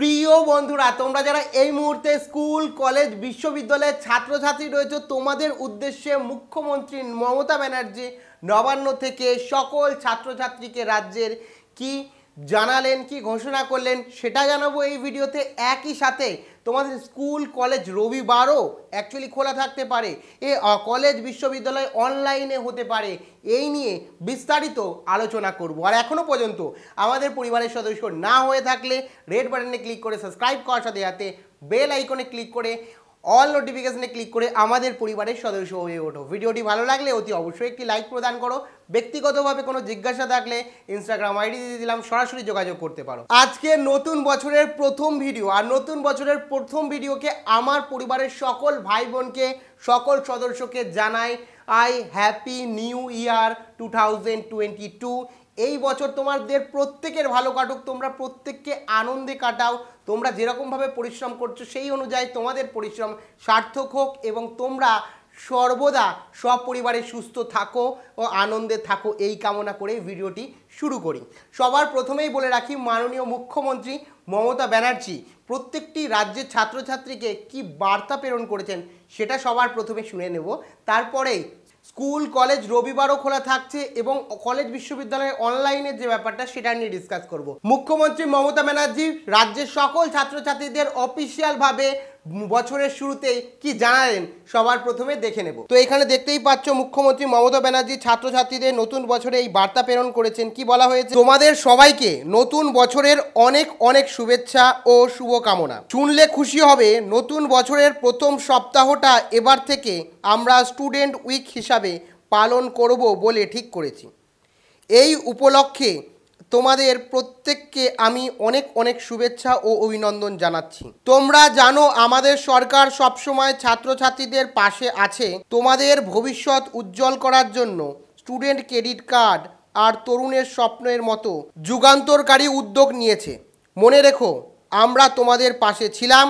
প্রিয় বন্ধুরা তোমরা যারা এই মুহূর্তে স্কুল কলেজ বিশ্ববিদ্যালয়ের ছাত্রছাত্রী রয়েছে তোমাদের উদ্দেশ্যে মুখ্যমন্ত্রী মমতা ব্যানার্জি নবান্ন থেকে সকল ছাত্রছাত্রীকে রাজ্যের কি জানালেন কি ঘোষণা করলেন সেটা জানাবো এই ভিডিওতে একই সাথে তোমাদের স্কুল কলেজ রবিবারও অ্যাকচুয়ালি খোলা থাকতে পারে এ কলেজ বিশ্ববিদ্যালয় অনলাইনে হতে পারে এই নিয়ে বিস্তারিত আলোচনা করব আর এখনও পর্যন্ত আমাদের পরিবারের সদস্য না হয়ে থাকলে রেড বাটনে ক্লিক করে সাবস্ক্রাইব করার সাথে সাথে বেল আইকনে ক্লিক করে অল নোটিফিকেশনে ক্লিক করে আমাদের পরিবারের সদস্য হয়ে ওঠো ভিডিওটি ভালো লাগলে অতি অবশ্যই একটি লাইক প্রদান করো ব্যক্তিগতভাবে কোনো জিজ্ঞাসা থাকলে ইনস্টাগ্রাম আইডি দিয়ে দিলাম সরাসরি যোগাযোগ করতে পারো আজকে নতুন বছরের প্রথম ভিডিও আর নতুন বছরের প্রথম ভিডিওকে আমার পরিবারের সকল ভাই বোনকে সকল সদস্যকে জানাই I happy new year two thousand twenty two এই বছর তোমাদের প্রত্যেকের ভালো কাটুক তোমরা প্রত্যেককে আনন্দে কাটাও তোমরা যেরকমভাবে পরিশ্রম করছো সেই অনুযায়ী তোমাদের পরিশ্রম সার্থক হোক এবং তোমরা সর্বদা সপরিবারে সুস্থ থাকো ও আনন্দে থাকো এই কামনা করে ভিডিওটি শুরু করি সবার প্রথমেই বলে রাখি মাননীয় মুখ্যমন্ত্রী মমতা ব্যানার্জি প্রত্যেকটি রাজ্যের ছাত্রছাত্রীকে কি বার্তা প্রেরণ করেছেন সেটা সবার প্রথমে শুনে নেব তারপরেই স্কুল কলেজ রবিবারও খোলা থাকছে এবং কলেজ বিশ্ববিদ্যালয়ে অনলাইনের যে ব্যাপারটা সেটা নিয়ে ডিসকাস করব মুখ্যমন্ত্রী মমতা ব্যানার্জি রাজ্যের সকল ছাত্রছাত্রীদের অফিসিয়ালভাবে বছরের শুরুতেই কি জানালেন সবার প্রথমে দেখে নেব তো এখানে দেখতেই পাচ্ছ মুখ্যমন্ত্রী মমতা ব্যানার্জি ছাত্রছাত্রীদের নতুন বছরে এই বার্তা প্রেরণ করেছেন কি বলা হয়েছে তোমাদের সবাইকে নতুন বছরের অনেক অনেক শুভেচ্ছা ও শুভকামনা শুনলে খুশি হবে নতুন বছরের প্রথম সপ্তাহটা এবার থেকে আমরা স্টুডেন্ট উইক হিসাবে পালন করব বলে ঠিক করেছি এই উপলক্ষে তোমাদের প্রত্যেককে আমি অনেক অনেক শুভেচ্ছা ও অভিনন্দন জানাচ্ছি তোমরা জানো আমাদের সরকার সবসময় ছাত্রছাত্রীদের পাশে আছে তোমাদের ভবিষ্যৎ উজ্জ্বল করার জন্য স্টুডেন্ট ক্রেডিট কার্ড আর তরুণের স্বপ্নের মতো যুগান্তরকারী উদ্যোগ নিয়েছে মনে রেখো আমরা তোমাদের পাশে ছিলাম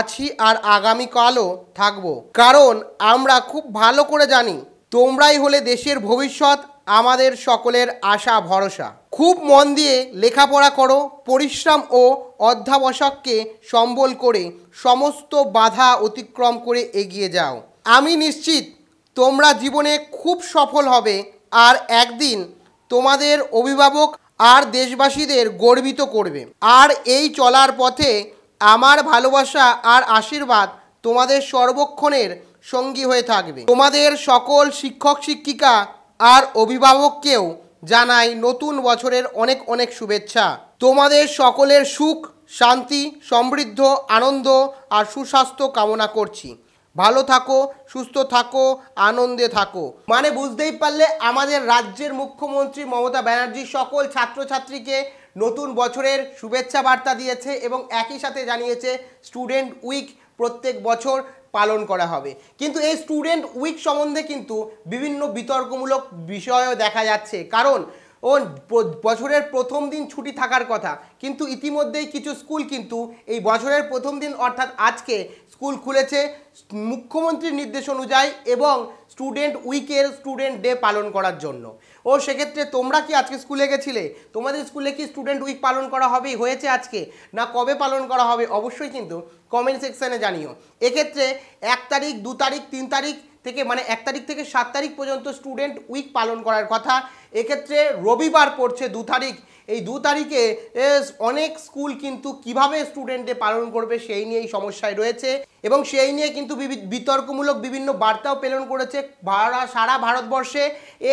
আছি আর আগামীকালও থাকব কারণ আমরা খুব ভালো করে জানি তোমরাই হলে দেশের ভবিষ্যৎ আমাদের সকলের আশা ভরসা খুব মন দিয়ে লেখাপড়া করো পরিশ্রম ও অধ্যাবসাককে সম্বল করে সমস্ত বাধা অতিক্রম করে এগিয়ে যাও আমি নিশ্চিত তোমরা জীবনে খুব সফল হবে আর একদিন তোমাদের অভিভাবক আর দেশবাসীদের গর্বিত করবে আর এই চলার পথে আমার ভালোবাসা আর আশীর্বাদ তোমাদের সর্বক্ষণের সঙ্গী হয়ে থাকবে তোমাদের সকল শিক্ষক শিক্ষিকা আর অভিভাবককেও জানাই নতুন বছরের অনেক অনেক শুভেচ্ছা তোমাদের সকলের সুখ শান্তি সমৃদ্ধ আনন্দ আর সুস্বাস্থ্য কামনা করছি ভালো থাকো সুস্থ থাকো আনন্দে থাকো মানে বুঝতেই পারলে আমাদের রাজ্যের মুখ্যমন্ত্রী মমতা ব্যানার্জি সকল ছাত্রছাত্রীকে নতুন বছরের শুভেচ্ছা বার্তা দিয়েছে এবং একই সাথে জানিয়েছে স্টুডেন্ট উইক প্রত্যেক বছর পালন করা হবে কিন্তু এই স্টুডেন্ট উইক সম্বন্ধে কিন্তু বিভিন্ন বিতর্কমূলক বিষয়ও দেখা যাচ্ছে কারণ ও বছরের প্রথম দিন ছুটি থাকার কথা কিন্তু ইতিমধ্যেই কিছু স্কুল কিন্তু এই বছরের প্রথম দিন অর্থাৎ আজকে স্কুল খুলেছে মুখ্যমন্ত্রীর নির্দেশ অনুযায়ী এবং স্টুডেন্ট উইকের স্টুডেন্ট ডে পালন করার জন্য ও সেক্ষেত্রে তোমরা কি আজকে স্কুলে গেছিলে তোমাদের স্কুলে কি স্টুডেন্ট উইক পালন করা হবে হয়েছে আজকে না কবে পালন করা হবে অবশ্যই কিন্তু কমেন্ট সেকশানে জানিও এক্ষেত্রে এক তারিখ দু তারিখ তিন তারিখ থেকে মানে এক তারিখ থেকে সাত তারিখ পর্যন্ত স্টুডেন্ট উইক পালন করার কথা এক্ষেত্রে রবিবার পড়ছে দু তারিখ এই দু তারিখে অনেক স্কুল কিন্তু কিভাবে স্টুডেন্টে পালন করবে সেই নিয়েই সমস্যায় রয়েছে এবং সেই নিয়ে কিন্তু বিতর্কমূলক বিভিন্ন বার্তাও প্রেরণ করেছে সারা ভারতবর্ষে এ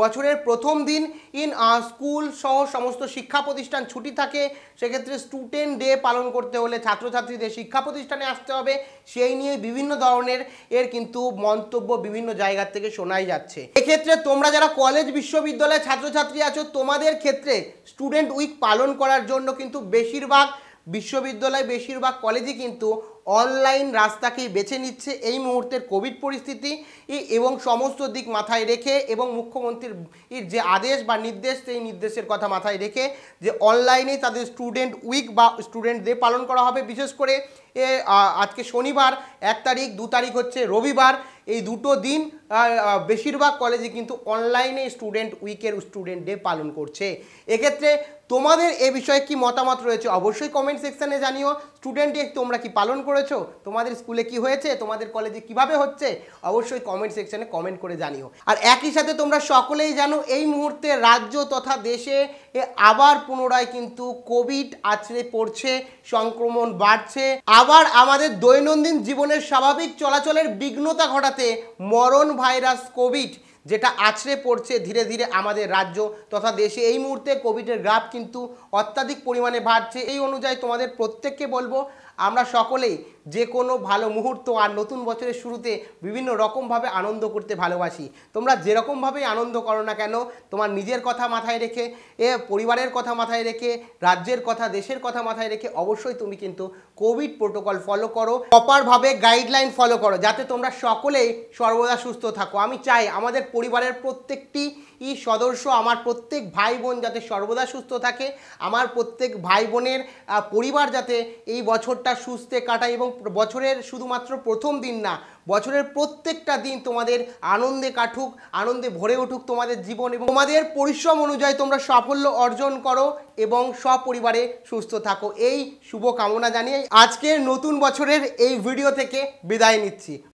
বছরের প্রথম দিন ইন স্কুল সহ সমস্ত শিক্ষা প্রতিষ্ঠান ছুটি থাকে সেক্ষেত্রে স্টুডেন্ট ডে পালন করতে হলে ছাত্রছাত্রীদের শিক্ষা প্রতিষ্ঠানে আসতে হবে সেই নিয়ে বিভিন্ন ধরনের এর কিন্তু মন্তব্য বিভিন্ন জায়গা থেকে শোনাই যাচ্ছে এক্ষেত্রে তোমরা যারা কলেজ বিশ্ববিদ্যালয়ে ছাত্রছাত্রী আছো তোমাদের ক্ষেত্রে স্টুডেন্ট উইক পালন করার জন্য কিন্তু বেশিরভাগ বিশ্ববিদ্যালয় বেশিরভাগ কলেজই কিন্তু অনলাইন রাস্তাকেই বেছে নিচ্ছে এই মুহূর্তের কোভিড পরিস্থিতি এবং সমস্ত দিক মাথায় রেখে এবং মুখ্যমন্ত্রীর যে আদেশ বা নির্দেশ সেই নির্দেশের কথা মাথায় রেখে যে অনলাইনে তাদের স্টুডেন্ট উইক বা স্টুডেন্ট ডে পালন করা হবে বিশেষ করে আজকে শনিবার এক তারিখ দু তারিখ হচ্ছে রবিবার এই দুটো দিন বেশিরভাগ কলেজে কিন্তু অনলাইনে স্টুডেন্ট উইকের স্টুডেন্ট ডে পালন করছে এক্ষেত্রে তোমাদের এ বিষয়ে কি মতামত রয়েছে অবশ্যই কমেন্ট সেকশানে জানিও স্টুডেন্ট ডে তোমরা কি পালন করেছো তোমাদের স্কুলে কি হয়েছে তোমাদের কলেজে কিভাবে হচ্ছে অবশ্যই কমেন্ট সেকশানে কমেন্ট করে জানিও আর একই সাথে তোমরা সকলেই জানো এই মুহূর্তে রাজ্য তথা দেশে এ আবার পুনরায় কিন্তু কোভিড আছড়ে পড়ছে সংক্রমণ বাড়ছে আবার আমাদের দৈনন্দিন জীবনের স্বাভাবিক চলাচলের বিঘ্নতা ঘটাতে মরণ ভাইরাস কোভিড যেটা আছড়ে পড়ছে ধীরে ধীরে আমাদের রাজ্য তথা দেশে এই মুহূর্তে কোভিডের গ্রাফ কিন্তু অত্যাধিক পরিমাণে বাড়ছে এই অনুযায়ী তোমাদের প্রত্যেককে বলবো আমরা সকলেই যে কোনো ভালো মুহূর্ত আর নতুন বছরের শুরুতে বিভিন্ন রকমভাবে আনন্দ করতে ভালোবাসি তোমরা যেরকমভাবেই আনন্দ করো না কেন তোমার নিজের কথা মাথায় রেখে এ পরিবারের কথা মাথায় রেখে রাজ্যের কথা দেশের কথা মাথায় রেখে অবশ্যই তুমি কিন্তু কোভিড প্রোটোকল ফলো করো প্রপারভাবে গাইডলাইন ফলো করো যাতে তোমরা সকলেই সর্বদা সুস্থ থাকো আমি চাই আমাদের পরিবারের প্রত্যেকটি ই সদস্য আমার প্রত্যেক ভাই বোন যাতে সর্বদা সুস্থ থাকে আমার প্রত্যেক ভাই বোনের পরিবার যাতে এই বছরটা সুস্থে কাটায় এবং বছরের শুধুমাত্র প্রথম দিন না বছরের প্রত্যেকটা দিন তোমাদের আনন্দে কাটুক আনন্দে ভরে উঠুক তোমাদের জীবন এবং তোমাদের পরিশ্রম অনুযায়ী তোমরা সাফল্য অর্জন করো এবং সপরিবারে সুস্থ থাকো এই শুভ কামনা জানিয়ে আজকের নতুন বছরের এই ভিডিও থেকে বিদায় নিচ্ছি